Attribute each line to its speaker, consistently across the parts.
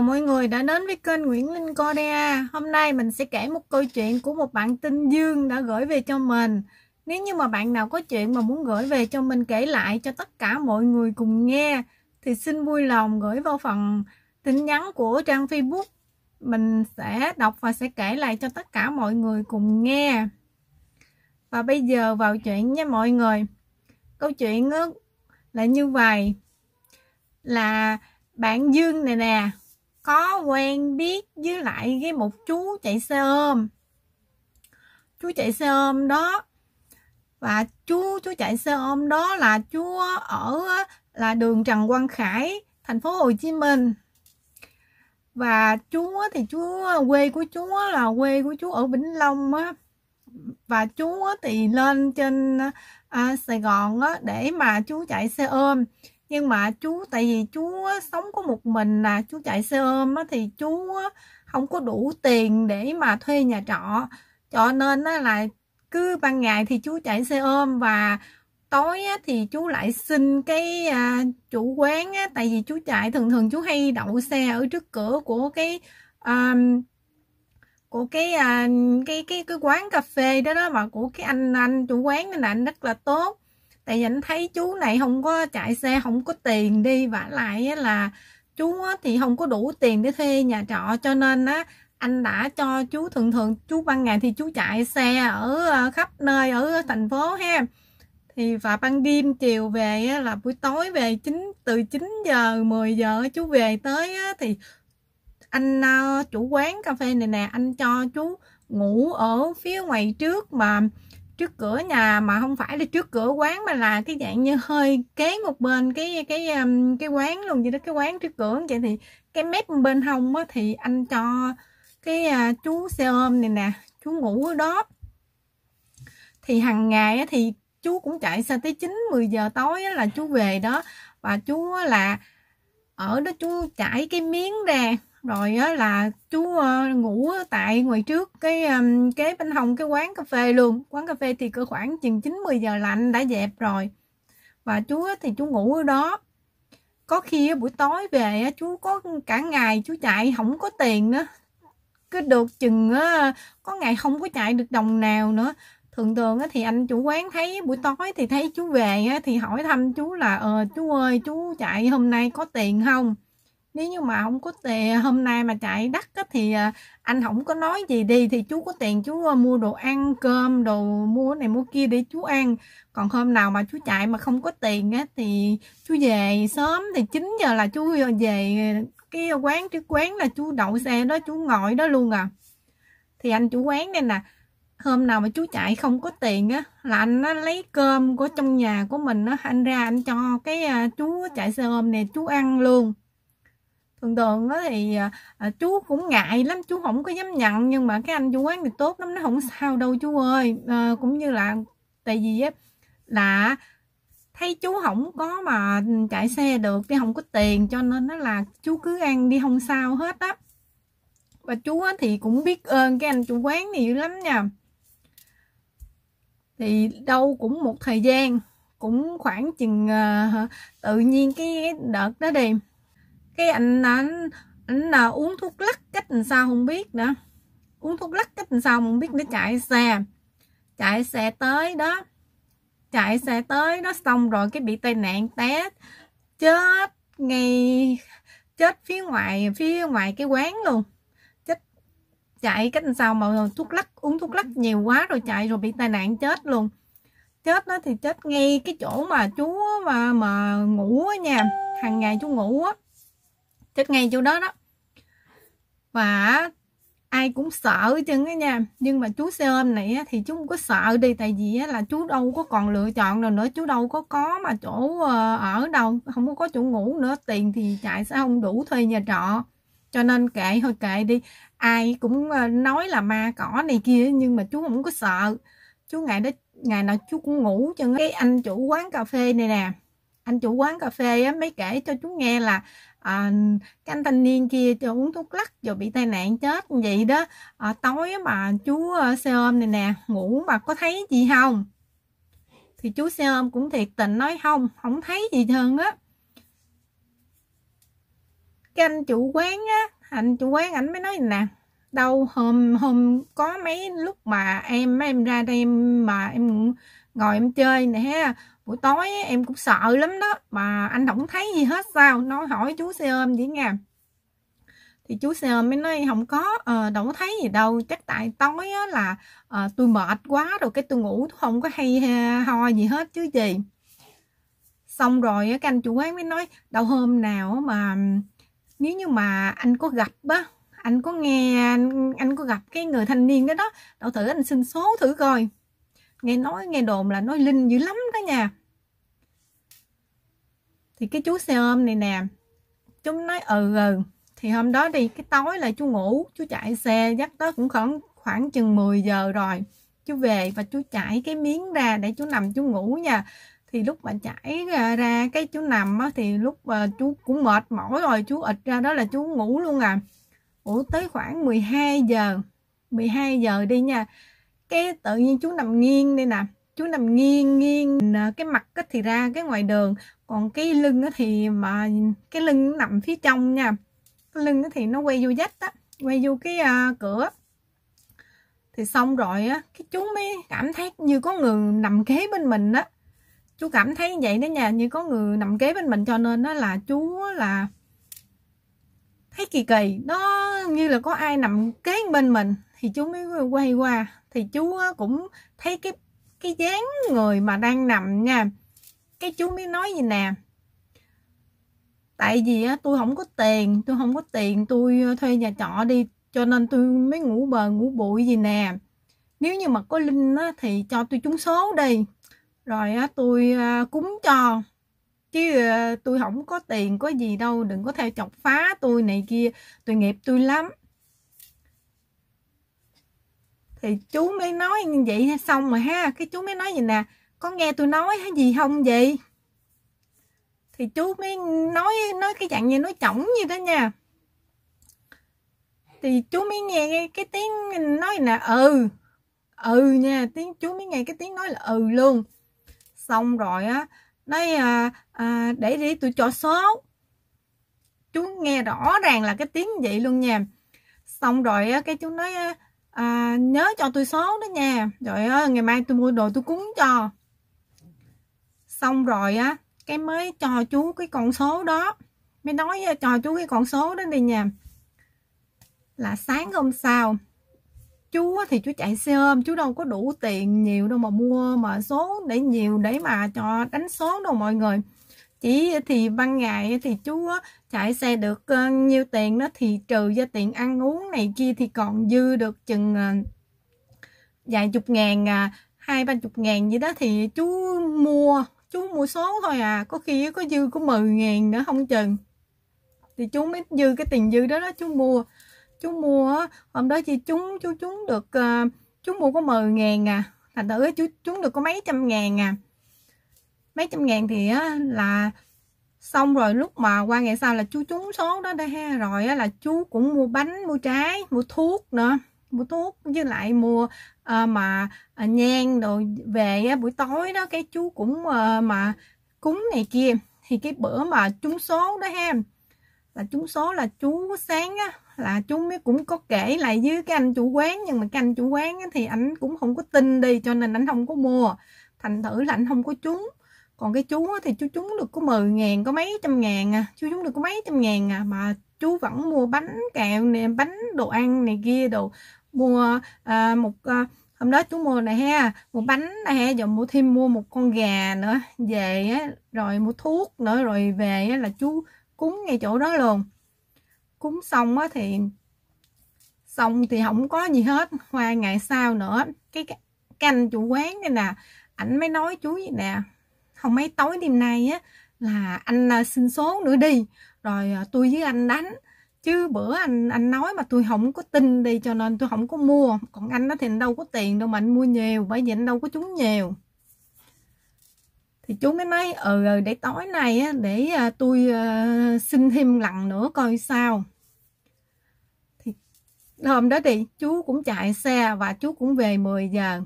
Speaker 1: chào mọi người đã đến với kênh Nguyễn Linh Korea Hôm nay mình sẽ kể một câu chuyện của một bạn tên Dương đã gửi về cho mình Nếu như mà bạn nào có chuyện mà muốn gửi về cho mình kể lại cho tất cả mọi người cùng nghe Thì xin vui lòng gửi vào phần tin nhắn của trang Facebook Mình sẽ đọc và sẽ kể lại cho tất cả mọi người cùng nghe Và bây giờ vào chuyện nha mọi người Câu chuyện là như vậy Là bạn Dương này nè có quen biết với lại cái một chú chạy xe ôm chú chạy xe ôm đó và chú chú chạy xe ôm đó là chú ở là đường Trần Quang Khải thành phố Hồ Chí Minh và chú thì chú quê của chú là quê của chú ở Vĩnh Long á và chú thì lên trên à, Sài Gòn á để mà chú chạy xe ôm nhưng mà chú tại vì chú sống có một mình là chú chạy xe ôm á, thì chú không có đủ tiền để mà thuê nhà trọ cho nên á, là cứ ban ngày thì chú chạy xe ôm và tối á, thì chú lại xin cái à, chủ quán á, tại vì chú chạy thường thường chú hay đậu xe ở trước cửa của cái à, của cái à, cái cái cái quán cà phê đó đó mà của cái anh anh chủ quán nên là anh rất là tốt tại anh thấy chú này không có chạy xe không có tiền đi vả lại là chú thì không có đủ tiền để thuê nhà trọ cho nên á anh đã cho chú thường thường chú ban ngày thì chú chạy xe ở ờ, khắp nơi ở thành phố ha thì và ban đêm chiều về là buổi tối về chín từ 9 giờ 10 giờ chú về tới thì anh ờ, chủ quán cà phê này nè anh cho chú ngủ ở phía ngoài trước mà trước cửa nhà mà không phải là trước cửa quán mà là cái dạng như hơi kế một bên cái cái um, cái quán luôn vậy đó cái quán trước cửa vậy thì cái mép bên hông á thì anh cho cái à, chú xe ôm này nè chú ngủ ở đó thì hàng ngày á, thì chú cũng chạy xe tới 9 10 giờ tối á, là chú về đó và chú là ở đó chú chảy cái miếng ra rồi á là chú ờ, ngủ tại ngoài trước cái kế bên hồng cái quán cà phê luôn quán cà phê thì cỡ khoảng chừng chín 10 giờ lạnh đã dẹp rồi và chú thì chú ngủ ở đó có khi buổi tối về chú có cả ngày chú chạy không có tiền nữa cứ được chừng có ngày không có chạy được đồng nào nữa thường thường thì anh chủ quán thấy buổi tối thì thấy chú về thì hỏi thăm chú là ờ chú ơi chú chạy hôm nay có tiền không nếu như mà không có tiền hôm nay mà chạy đắt á, thì à, anh không có nói gì đi thì chú có tiền chú à, mua đồ ăn cơm đồ mua này mua kia để chú ăn còn hôm nào mà chú chạy mà không có tiền á, thì chú về sớm thì 9 giờ là chú à, về cái quán trước quán là chú đậu xe đó chú ngồi đó luôn à thì anh chủ quán đây nè hôm nào mà chú chạy không có tiền á là anh á, lấy cơm của trong nhà của mình á anh ra anh cho cái chú chạy xe ôm này chú ăn luôn thường thường đó thì à, à, chú cũng ngại lắm chú không có dám nhận nhưng mà cái anh chủ quán thì tốt lắm nó không sao đâu chú ơi à, cũng như là tại vì á là thấy chú không có mà chạy xe được đi không có tiền cho nên nó là chú cứ ăn đi không sao hết á và chú thì cũng biết ơn cái anh chủ quán này dữ lắm nha thì đâu cũng một thời gian cũng khoảng chừng uh, tự nhiên cái đợt đó đi cái anh anh anh là uống thuốc lắc cách làm sao không biết nữa uống thuốc lắc cách làm sao không biết để chạy xe chạy xe tới đó chạy xe tới đó xong rồi cái bị tai nạn té chết ngay chết phía ngoài phía ngoài cái quán luôn chết chạy cách làm sao mà thuốc lắc uống thuốc lắc nhiều quá rồi chạy rồi bị tai nạn chết luôn chết nó thì chết ngay cái chỗ mà chú mà mà ngủ á nha hàng ngày chú ngủ á chết ngay chỗ đó đó và ai cũng sợ chứ á nha nhưng mà chú xe ôm này thì chú không có sợ đi tại vì là chú đâu có còn lựa chọn nào nữa chú đâu có có mà chỗ ờ, ở đâu không có có chỗ ngủ nữa tiền thì chạy sao không đủ thuê nhà trọ cho nên kệ thôi kệ đi ai cũng ờ, nói là ma cỏ này kia nhưng mà chú không có sợ chú ngày đó ngày nào chú cũng ngủ cho cái anh chủ quán cà phê này nè anh chủ quán cà phê á, mới kể cho chú nghe là à, cái anh thanh niên kia cho uống thuốc lắc rồi bị tai nạn chết vậy đó à, tối mà chú ờ, xe ôm này nè ngủ mà có thấy gì không thì chú xe ôm cũng thiệt tình nói không không thấy gì hơn á cái anh chủ quán á anh chủ quán ảnh mới nói nè đâu hôm hôm có mấy lúc mà em em ra đây mà em ngồi em chơi nè buổi tối em cũng sợ lắm đó mà anh không thấy gì hết sao nó hỏi chú xe ôm vậy nha thì chú xe ôm mới nói không có à, đâu có thấy gì đâu chắc tại tối là à, tôi mệt quá rồi cái tôi ngủ không có hay ho gì hết chứ gì xong rồi cái anh chủ quán mới nói đâu hôm nào mà nếu như mà anh có gặp á anh có nghe anh, anh có gặp cái người thanh niên đó đó tao thử anh xin số thử coi nghe nói nghe đồn là nói linh dữ lắm đó nha thì cái chú xe ôm này nè chúng nói ừ ừ thì hôm đó đi cái tối là chú ngủ chú chạy xe dắt tới cũng khoảng khoảng chừng 10 giờ rồi chú về và chú chảy cái miếng ra để chú nằm chú ngủ nha thì lúc mà chảy ra cái chú nằm á, thì lúc mà ờ, chú cũng mệt mỏi rồi chú ịt ra đó là chú ngủ luôn à ủa tới khoảng 12 giờ 12 giờ đi nha cái tự nhiên chú nằm nghiêng đây nè chú nằm nghiêng nghiêng à, cái mặt thì ra cái ngoài đường còn cái lưng thì mà cái lưng nằm phía trong nha cái lưng thì nó quay vô dách á quay vô cái à, cửa thì xong rồi á cái chú mới cảm thấy như có người nằm kế bên mình á chú cảm thấy vậy đó nha như có người nằm kế bên mình cho nên đó là chú là thấy kỳ kỳ nó như là có ai nằm kế bên mình thì chú mới quay qua thì chú cũng thấy cái cái dáng người mà đang nằm nha cái chú mới nói gì nè tại vì á tôi không có tiền tôi không có tiền tôi ờ, thuê nhà trọ đi cho nên tôi mới ngủ bờ ngủ bụi gì nè nếu như mà có linh á, thì cho tôi trúng số đi rồi á, tôi ờ, cúng cho chứ ờ, tôi không có tiền có gì đâu đừng có theo chọc phá tôi này kia tội nghiệp tôi lắm thì chú mới nói như vậy xong rồi ha cái chú mới nói gì nè có nghe tôi nói hay gì không vậy thì chú mới nói nói cái dạng như nói chỏng như đó nha thì chú mới nghe cái, cái tiếng nói là ừ ừ nha tiếng chú mới nghe cái tiếng nói là ừ luôn xong rồi á nói à, à, để đi tụi trò số chú nghe rõ ràng là cái tiếng vậy luôn nha xong rồi cái chú nói à, nhớ cho tôi số đó nha rồi ngày mai tôi mua đồ tôi cúng cho xong rồi á cái mới cho chú cái con số đó mới nói cho chú cái con số đó đi nha là sáng hôm sau chú thì chú chạy xe ôm chú đâu có đủ tiền nhiều đâu mà mua mà số để nhiều để mà cho đánh số đâu mọi người chỉ thì ban ngày thì chú chạy xe được ờ, nhiêu tiền đó thì trừ ra tiền ăn uống này kia thì còn dư được chừng ờ, vài chục ngàn à, hai ba chục ngàn gì đó thì chú mua chú mua số thôi à có khi có dư có 10 ngàn nữa không chừng thì chú mới dư cái tiền dư đó đó chú mua chú mua hôm đó chị trúng chú trúng được ờ, chú mua có 10 ngàn à thành thử chú trúng được có mấy trăm ngàn à mấy trăm ngàn thì á, là xong rồi lúc mà qua ngày sau là chú trúng số đó đây ha rồi á, là chú cũng mua bánh mua trái mua thuốc nữa mua thuốc với lại mua à, mà à, nhang đồ về á, buổi tối đó cái chú cũng à, mà cúng này kia thì cái bữa mà trúng số đó ha là trúng số là chú sáng á, là chú mới cũng có kể lại với cái anh chủ quán nhưng mà cái anh chủ quán thì anh cũng không có tin đi cho nên anh không có mua thành thử là ảnh không có trúng còn cái chú thì chú trúng được có 10 ngàn có mấy trăm ngàn à chú trúng được có mấy trăm ngàn à mà chú vẫn mua bánh kẹo nè bánh đồ ăn này kia đồ mua à, một à, hôm đó chú mua này ha mua bánh này ha rồi mua thêm mua một con gà nữa về á rồi mua thuốc nữa rồi về á là chú cúng ngay chỗ đó luôn cúng xong á thì xong thì không có gì hết qua ngày sau nữa cái canh chủ quán này nè ảnh mới nói chú vậy nè không mấy tối đêm nay á là anh à, xin số nữa đi rồi à, tôi với anh đánh chứ bữa anh anh nói mà tôi không có tin đi cho nên tôi không có mua còn anh đó thì anh đâu có tiền đâu mà anh mua nhiều bởi vì anh đâu có trúng nhiều thì chú mới nói ừ, ừ để tối nay á, để à, tôi à, xin thêm lần nữa coi sao thì hôm đó thì chú cũng chạy xe và chú cũng về 10 giờ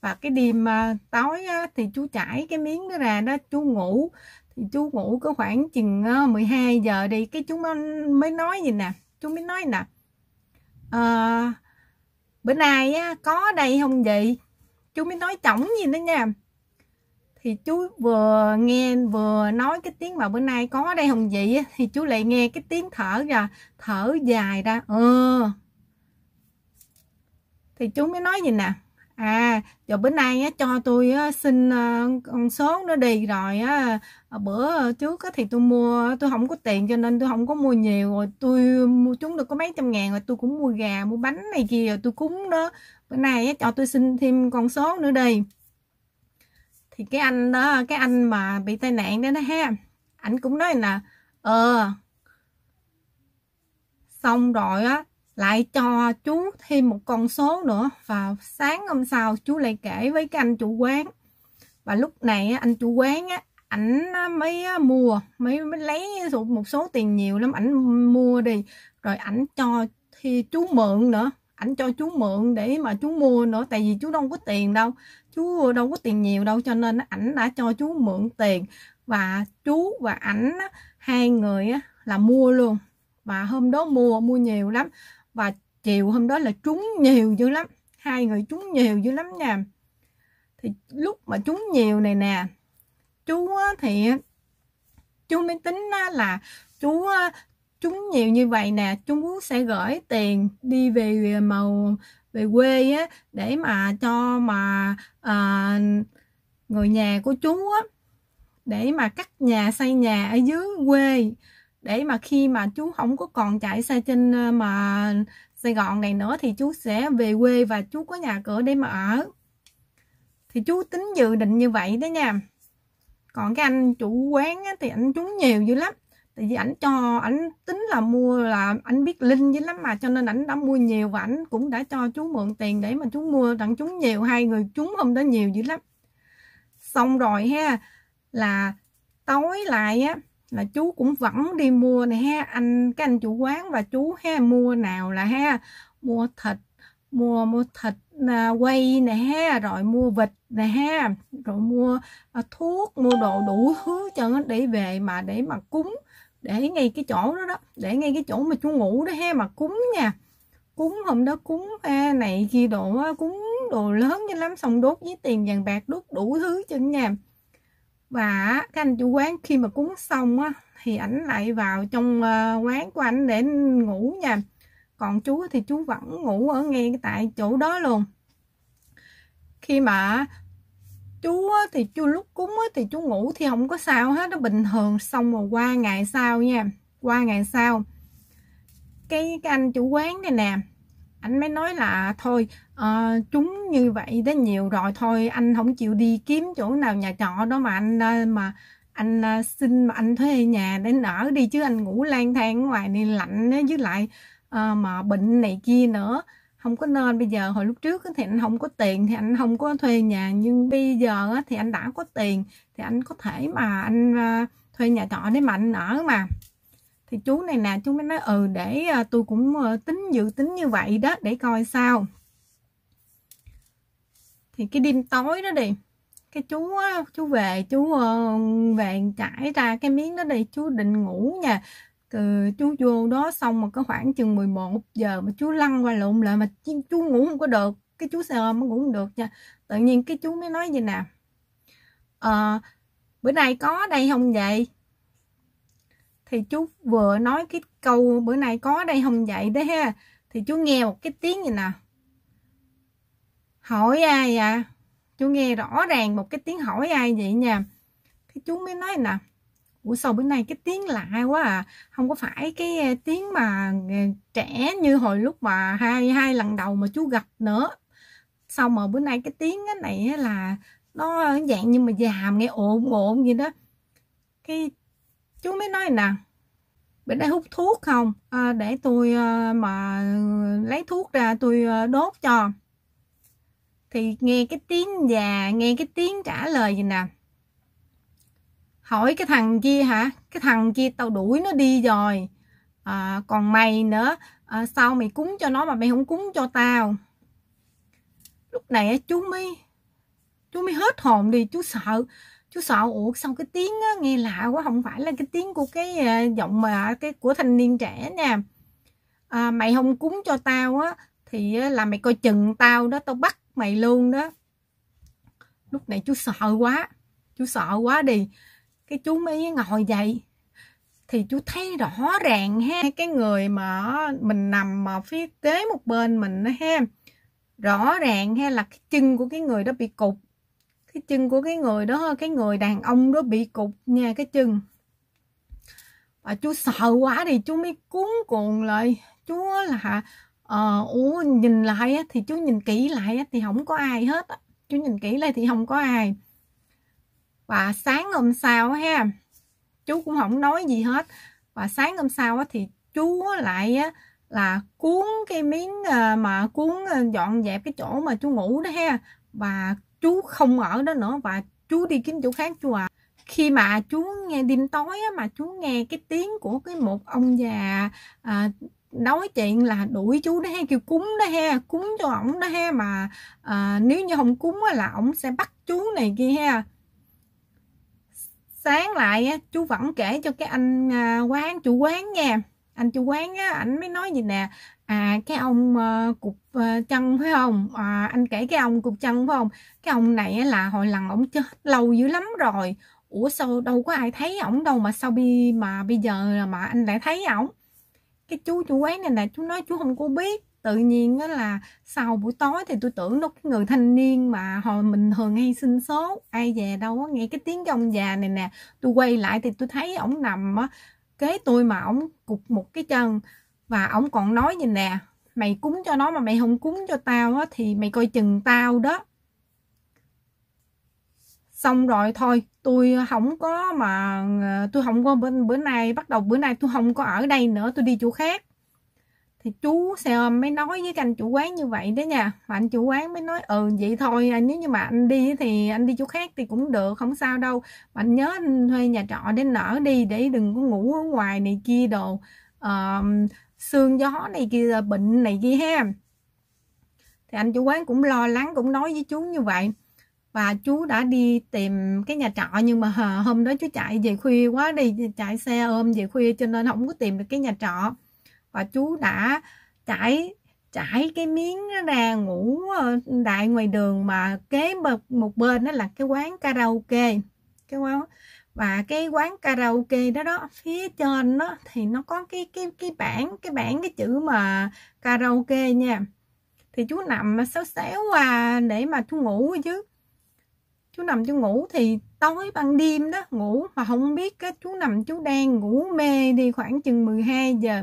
Speaker 1: và cái đêm à, tối á, thì chú chải cái miếng đó ra đó chú ngủ thì chú ngủ có khoảng chừng uh, 12 giờ đi cái chú mới nói gì nè chú mới nói nè à, bữa nay á, có đây không vậy chú mới nói chổng gì đó nha thì chú vừa nghe vừa nói cái tiếng mà bữa nay có ở đây hồng dị thì chú lại nghe cái tiếng thở ra thở dài ra ừ. thì chú mới nói gì nè à rồi bữa nay á, cho tôi á, xin ờ, con số nó đi rồi á, ờ, bữa trước á, thì tôi mua tôi không có tiền cho nên tôi không có mua nhiều rồi tôi mua chúng được có mấy trăm ngàn rồi tôi cũng mua gà mua bánh này kia rồi tôi cúng đó bữa nay á, cho tôi xin thêm con số nữa đi thì cái anh đó cái anh mà bị tai nạn đó đó ha ảnh cũng nói là ờ xong rồi á lại cho chú thêm một con số nữa và sáng hôm sau chú lại kể với cái anh chủ quán và lúc này anh chủ quán á ảnh mới mua mới mới lấy một số tiền nhiều lắm ảnh mua đi rồi ảnh cho thì chú mượn nữa ảnh cho chú mượn để mà chú mua nữa tại vì chú đâu có tiền đâu chú đâu có tiền nhiều đâu cho nên ảnh đã cho chú mượn tiền và chú và ảnh hai người là mua luôn và hôm đó mua mua nhiều lắm và chiều hôm đó là trúng nhiều dữ lắm hai người trúng nhiều dữ lắm nha thì lúc mà trúng nhiều này nè chú thì chú mới tính là chú chúng nhiều như vậy nè chúng sẽ gửi tiền đi về màu về quê á để mà cho mà à, người nhà của chú á để mà cắt nhà xây nhà ở dưới quê để mà khi mà chú không có còn chạy xe trên ờ, mà Sài Gòn này nữa thì chú sẽ về quê và chú có nhà cửa để mà ở thì chú tính dự định như vậy đó nha còn cái anh chủ quán á, thì anh trúng nhiều dữ lắm tại vì ảnh cho ảnh tính là mua là ảnh biết linh với lắm mà cho nên ảnh đã mua nhiều và ảnh cũng đã cho chú mượn tiền để mà chú mua tặng chúng nhiều hai người chúng hôm đó nhiều dữ lắm xong rồi ha là tối lại á là chú cũng vẫn đi mua này ha anh cái anh chủ quán và chú ha mua nào là ha mua thịt mua mua thịt à, quay nè ha rồi mua vịt nè ha rồi mua à, thuốc mua đồ đủ thứ cho nó để về mà để mà cúng để ngay cái chỗ đó đó để ngay cái chỗ mà chú ngủ đó he mà cúng nha cúng hôm đó cúng à, này kia đồ cúng đồ lớn như lắm xong đốt với tiền vàng bạc đốt đủ thứ chân nhà và cái anh chủ quán khi mà cúng xong á thì ảnh lại vào trong ờ, quán của ảnh để ngủ nha còn chú thì chú vẫn ngủ ở ngay tại chỗ đó luôn khi mà chú á, thì chú lúc cúng á, thì chú ngủ thì không có sao hết nó bình thường xong rồi qua ngày sau nha qua ngày sau cái, cái anh chủ quán này nè anh mới nói là à, thôi à, chúng như vậy đó nhiều rồi thôi anh không chịu đi kiếm chỗ nào nhà trọ đó mà anh ờ, mà anh ờ, xin mà anh thuê nhà để ở đi chứ anh ngủ lang thang ngoài này lạnh đó với lại à, mà bệnh này kia nữa không có nên bây giờ hồi lúc trước thì anh không có tiền thì anh không có thuê nhà nhưng bây giờ thì anh đã có tiền thì anh có thể mà anh à, thuê nhà trọ để mà anh ở mà thì chú này nè chú mới nói ừ để à, tôi cũng ờ, tính dự tính như vậy đó để coi sao thì cái đêm tối đó đi cái chú chú về chú ờ, về trải ra cái miếng đó đi chú định ngủ nha từ ờ, chú vô đó xong mà có khoảng chừng 11 giờ mà chú lăn qua lộn lại mà chú, chú ngủ không có được cái chú sợ mà ngủ không được nha tự nhiên cái chú mới nói như nè à, bữa nay có đây không vậy thì chú vừa nói cái câu bữa nay có đây không vậy đấy ha thì chú nghe một cái tiếng gì nè hỏi ai à chú nghe rõ ràng một cái tiếng hỏi ai vậy nha cái chú mới nói nè ủa sao bữa nay cái tiếng lạ quá à không có phải cái ờ, tiếng mà ờ, trẻ như hồi lúc mà hai hai lần đầu mà chú gặp nữa xong mà bữa nay cái tiếng cái này là nó dạng như mà già nghe ồn ồn gì đó cái chú mới nói nè bữa nay hút thuốc không à, để tôi ờ, mà lấy thuốc ra tôi đốt cho thì nghe cái tiếng già nghe cái tiếng trả lời gì nè hỏi cái thằng kia hả cái thằng kia tao đuổi nó đi rồi à, còn mày nữa à, sao mày cúng cho nó mà mày không cúng cho tao lúc này chú mới chú mới hết hồn đi chú sợ chú sợ ủa sao cái tiếng á, nghe lạ quá không phải là cái tiếng của cái uh, giọng mà cái của thanh niên trẻ nè à, mày không cúng cho tao á thì à, là mày coi chừng tao đó tao bắt mày luôn đó lúc này chú sợ quá chú sợ quá đi cái chú mới ngồi dậy thì chú thấy rõ ràng ha cái người mà mình nằm mà phía kế một bên mình đó ha rõ ràng ha là cái chân của cái người đó bị cục cái chân của cái người đó cái người đàn ông đó bị cục nha cái chân và chú sợ quá thì chú mới cuốn cuồng lại chú là ờ uh, nhìn lại thì chú nhìn kỹ lại thì không có ai hết chú nhìn kỹ lại thì không có ai và sáng hôm sau ha chú cũng không nói gì hết và sáng hôm sau thì chú lại là cuốn cái miếng ờ, mà cuốn ờ, dọn dẹp cái chỗ mà chú ngủ đó ha và chú không ở đó nữa và chú đi kiếm chỗ khác chú à khi mà chú nghe đêm tối á, mà chú nghe cái tiếng của cái một ông già à, nói chuyện là đuổi chú đó ha kêu cúng đó ha cúng cho ổng đó ha mà à, nếu như không cúng á, là ổng sẽ bắt chú này kia ha sáng lại chú vẫn kể cho cái anh à, quán chủ quán nha anh chủ quán á ảnh mới nói gì nè à cái ông uh, cục ờ, chân phải không à, anh kể cái ông cục chân phải không cái ông này là hồi lần ổng chết lâu dữ lắm rồi ủa sao đâu có ai thấy ổng đâu mà sao bi mà bây giờ mà anh lại thấy ổng cái chú chủ quán này nè chú nói chú không có biết tự nhiên á là sau buổi tối thì tôi tưởng nó người thanh niên mà hồi mình thường hay sinh sốt ai về đâu á nghe cái tiếng cái ông già này nè tôi quay lại thì tôi thấy ổng nằm á kế tôi mà ổng cục một cái chân và ổng còn nói như nè mày cúng cho nó mà mày không cúng cho tao á thì mày coi chừng tao đó xong rồi thôi tôi không có mà ờ, tôi không có bữa, bữa nay bắt đầu bữa nay tôi không có ở đây nữa tôi đi chỗ khác thì chú xe ôm mới nói với anh chủ quán như vậy đó nha và anh chủ quán mới nói ừ vậy thôi à, nếu như mà anh đi thì anh đi chỗ khác thì cũng được không sao đâu mà anh nhớ anh thuê nhà trọ để nở đi để đừng có ngủ ở ngoài này kia đồ uh, xương gió này kia ờ, bệnh này kia ha thì anh chủ quán cũng lo lắng cũng nói với chú như vậy và chú đã đi tìm cái nhà trọ nhưng mà hôm đó chú chạy về khuya quá đi chạy xe ôm về khuya cho nên không có tìm được cái nhà trọ và chú đã trải trải cái miếng ra ngủ ờ, đại ngoài đường mà kế một một bên đó là cái quán karaoke cái quán và cái quán karaoke đó đó phía trên đó thì nó có cái cái cái bảng cái bảng cái chữ mà karaoke nha thì chú nằm xéo xéo à để mà chú ngủ chứ chú nằm chú ngủ thì tối ban đêm đó ngủ mà không biết cái chú nằm chú đang ngủ mê đi khoảng chừng 12 giờ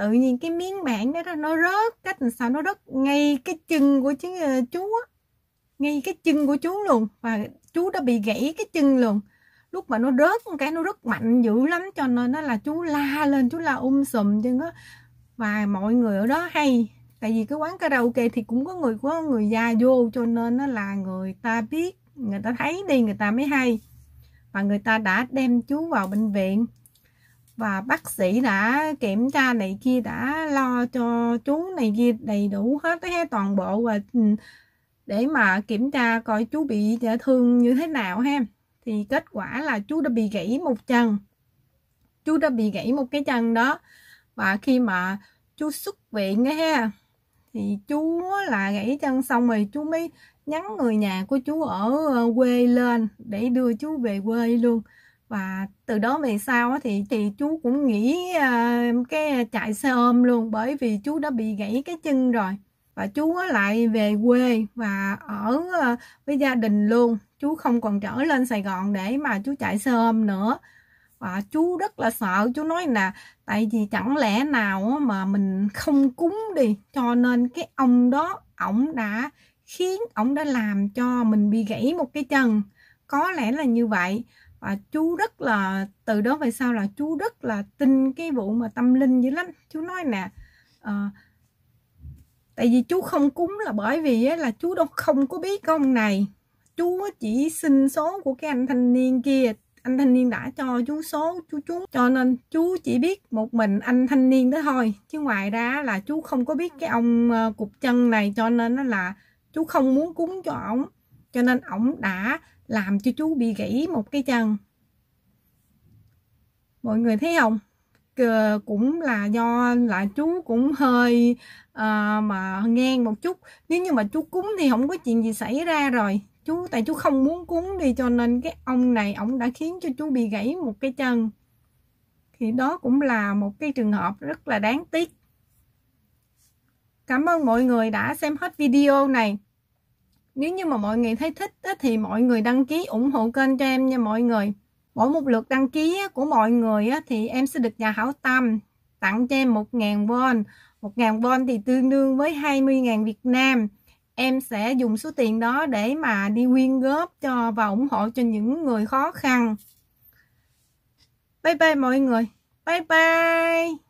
Speaker 1: tự nhiên cái miếng bản đó nó rớt cách làm sao nó rớt ngay cái chân của chú, ờ, chú á ngay cái chân của chú luôn và chú đã bị gãy cái chân luôn lúc mà nó rớt con cái nó rất mạnh dữ lắm cho nên nó là chú la lên chú la um sùm chân á và mọi người ở đó hay tại vì cái quán karaoke thì cũng có người có người già vô cho nên nó là người ta biết người ta thấy đi người ta mới hay và người ta đã đem chú vào bệnh viện và bác sĩ đã kiểm tra này kia đã lo cho chú này kia đầy đủ hết cái toàn bộ và ừ, để mà kiểm tra coi chú bị chấn thương như thế nào ha thì kết quả là chú đã bị gãy một chân chú đã bị gãy một cái chân đó và khi mà chú xuất viện ha thì chú là gãy chân xong rồi chú mới nhắn người nhà của chú ở ờ, quê lên để đưa chú về quê luôn và từ đó về sau thì thì chú cũng nghỉ à, cái chạy xe ôm luôn bởi vì chú đã bị gãy cái chân rồi và chú lại về quê và ở à, với gia đình luôn chú không còn trở lên Sài Gòn để mà chú chạy xe ôm nữa và chú rất là sợ chú nói là tại vì chẳng lẽ nào mà mình không cúng đi cho nên cái ông đó ổng đã khiến ổng đã làm cho mình bị gãy một cái chân có lẽ là như vậy và chú rất là từ đó về sau là chú rất là tin cái vụ mà tâm linh dữ lắm chú nói nè à, tại vì chú không cúng là bởi vì là chú đâu không có biết cái ông này chú chỉ xin số của cái anh thanh niên kia anh thanh niên đã cho chú số chú chú cho nên chú chỉ biết một mình anh thanh niên đó thôi chứ ngoài ra là chú không có biết cái ông ờ, cục chân này cho nên nó là chú không muốn cúng cho ổng cho nên ổng đã làm cho chú bị gãy một cái chân mọi người thấy không cũng là do là chú cũng hơi à, mà ngang một chút nếu như mà chú cúng thì không có chuyện gì xảy ra rồi chú tại chú không muốn cúng đi cho nên cái ông này ông đã khiến cho chú bị gãy một cái chân thì đó cũng là một cái trường hợp rất là đáng tiếc cảm ơn mọi người đã xem hết video này nếu như mà mọi người thấy thích thì mọi người đăng ký ủng hộ kênh cho em nha mọi người mỗi một lượt đăng ký của mọi người thì em sẽ được nhà hảo tâm tặng cho em 1.000 won 1.000 won thì tương đương với 20.000 Việt Nam em sẽ dùng số tiền đó để mà đi quyên góp cho và ủng hộ cho những người khó khăn bye bye mọi người bye bye